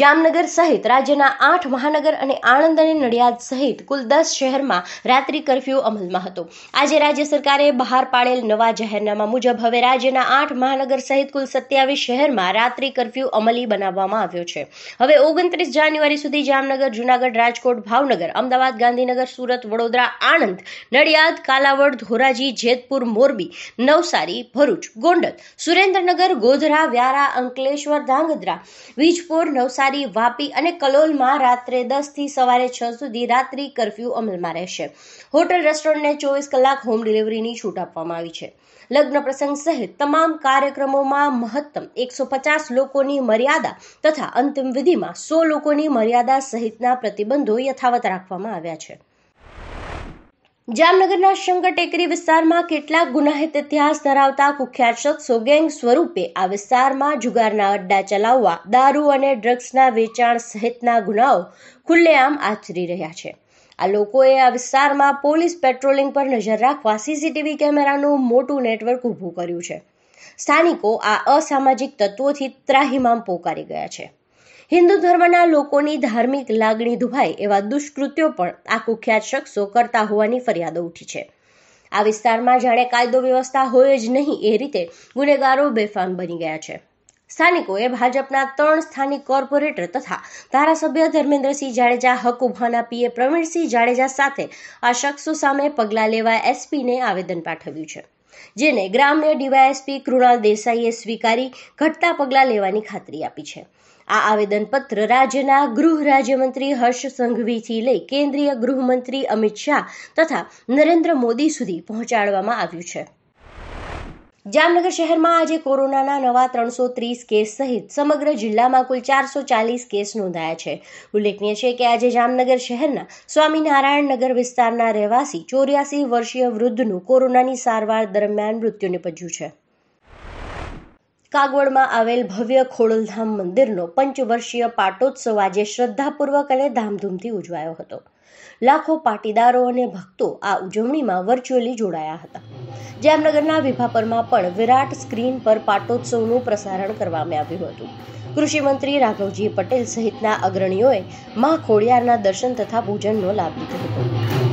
જામનગર સહિત રાજ્યના આઠ મહાનગર અને આણંદ અને નડિયાદ સહિત કુલ દસ શહેરમાં રાત્રિ કરફ્યુ અમલમાં હતો આજે રાજ્ય સરકારે બહાર પાડેલ નવા જાહેરનામા મુજબ હવે રાજ્યના આઠ મહાનગર સહિત કુલ સત્યાવીસ શહેરમાં રાત્રિ કરફ્યુ અમલી બનાવવામાં આવ્યો છે હવે ઓગણત્રીસ જાન્યુઆરી સુધી જામનગર જુનાગઢ રાજકોટ ભાવનગર અમદાવાદ ગાંધીનગર સુરત વડોદરા આણંદ નડિયાદ કાલાવડ ધોરાજી જેતપુર મોરબી નવસારી ભરૂચ ગોંડલ સુરેન્દ્રનગર ગોધરા વ્યારા અંકલેશ્વર ધાંગધ્રા વીજપુર નવસારી નવસારી વાપી અને કલોલમાં રાત્રે દસથી સવારે છ સુધી રાત્રિ કરફ્યુ અમલમાં રહેશે હોટલ રેસ્ટોરન્ટને ચોવીસ કલાક હોમ ડિલિવરીની છૂટ આપવામાં આવી છે લગ્ન પ્રસંગ સહિત તમામ કાર્યક્રમોમાં મહત્તમ એકસો પચાસ લોકોની મર્યાદા તથા અંતિમ વિધિમાં સો લોકોની મર્યાદા સહિતના પ્રતિબંધો યથાવત રાખવામાં આવ્યા છે જામનગરના શંકર ટેકરી વિસ્તારમાં કેટલાક ગુનાહિત ઇતિહાસ ધરાવતા કુખ્યાત શખ્સો ગેંગ સ્વરૂપે આ વિસ્તારમાં જુગારના અડ્ડા ચલાવવા દારૂ અને ડ્રગ્સના વેચાણ સહિતના ગુનાઓ ખુલ્લેઆમ આચરી રહ્યા છે આ લોકોએ આ વિસ્તારમાં પોલીસ પેટ્રોલિંગ પર નજર રાખવા સીસીટીવી કેમેરાનું મોટું નેટવર્ક ઊભું કર્યું છે સ્થાનિકો આ અસામાજિક તત્વોથી ત્રાહિમામ પોકારી ગયા છે હિન્દુ ધર્મના લોકોની ધાર્મિક લાગણી દુભાય એવા દુષ્કૃત્યો પણ આ કુખ્યાત શખ્સો કરતા હોવાની ફરિયાદો ઉઠી છે આ વિસ્તારમાં જાણે કાયદો વ્યવસ્થા હોય જ નહીં એ રીતે ગુનેગારો બેફામ બની ગયા છે સ્થાનિકોએ ભાજપના ત્રણ સ્થાનિક કોર્પોરેટર તથા ધારાસભ્ય ધર્મેન્દ્રસિંહ જાડેજા હકુભાના પીએ પ્રવીણસિંહ જાડેજા સાથે આ શખ્સો સામે પગલાં લેવા એસપીને આવેદન પાઠવ્યું છે જેને ગ્રામ્ય ડીવાયએસપી કૃણાલ દેસાઈએ સ્વીકારી ઘટતા પગલાં લેવાની ખાતરી આપી છે આ આવેદનપત્ર રાજ્યના ગૃહ રાજ્યમંત્રી હર્ષ સંઘવીથી લઈ કેન્દ્રીય ગૃહમંત્રી અમિત શાહ તથા નરેન્દ્ર મોદી સુધી પહોંચાડવામાં આવ્યું છે જામનગર શહેરમાં આજે કોરોનાના નવા ત્રણસો ત્રીસ કેસ સહિત સમગ્ર જિલ્લામાં કુલ ચારસો ચાલીસ કેસ નોંધાયા છે ઉલ્લેખનીય છે કે આજે જામનગર શહેરના સ્વામિનારાયણ નગર વિસ્તારના રહેવાસી ચોર્યાસી વર્ષીય વૃદ્ધનું કોરોનાની સારવાર દરમિયાન મૃત્યુ નિપજ્યું છે કાગવડમાં આવેલ ભવ્ય ખોડલધામ મંદિરનો પંચવર્ષીય પાટોત્સવ આજે શ્રદ્ધાપૂર્વક અને ધામધૂમથી ઉજવાયો હતો લાખો પાટીદારો અને ભક્તો આ ઉજવણીમાં વર્ચ્યુઅલી જોડાયા હતા જામનગરના વિભાપરમાં પણ વિરાટ સ્ક્રીન પર પાટોત્સવનું પ્રસારણ કરવામાં આવ્યું હતું કૃષિમંત્રી રાઘવજી પટેલ સહિતના અગ્રણીઓએ મા ખોડિયારના દર્શન તથા પૂજનનો લાભ લીધો હતો